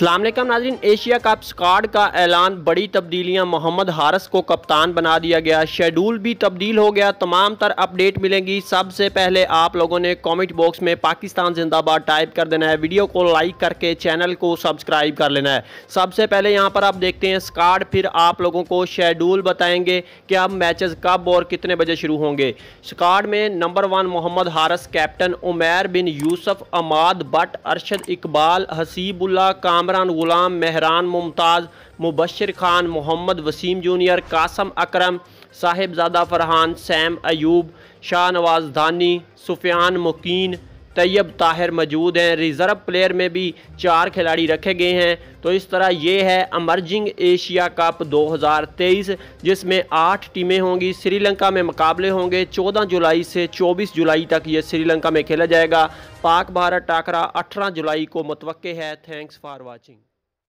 अल्लाम नाजरीन Asia cup squad का ऐलान बड़ी तब्दीलियां मोहम्मद हारस को कप्तान बना दिया गया शेड्यूल भी तब्दील हो गया तमाम तर अपडेट मिलेंगी सबसे पहले आप लोगों ने कमेंट बॉक्स में पाकिस्तान जिंदाबाद टाइप कर देना है वीडियो को लाइक करके चैनल को सब्सक्राइब कर लेना है सबसे पहले यहाँ पर आप देखते हैं स्काड फिर आप लोगों को शेड्यूल बताएंगे कि अब मैच कब और कितने बजे शुरू होंगे स्काड में number one Mohammad Haris captain Umair bin Yousuf Amad Butt Arshad Iqbal Haseebullah काम कामरान ग़ुलाम मेहरान मुमताज़ मुबशर खान मोहम्मद वसीम जूनियर कासम अकरम साहिबजादा फरहान सैम अयूब शाह नवाज धानी सुफियान मुकीन तैयब ताहिर मौजूद हैं रिज़र्व प्लेयर में भी चार खिलाड़ी रखे गए हैं तो इस तरह ये है अमर्जिंग एशिया कप 2023 जिसमें आठ टीमें होंगी श्रीलंका में मुकाबले होंगे 14 जुलाई से 24 जुलाई तक ये श्रीलंका में खेला जाएगा पाक भारत टाकरा 18 जुलाई को मतवक़ है थैंक्स फॉर वॉचिंग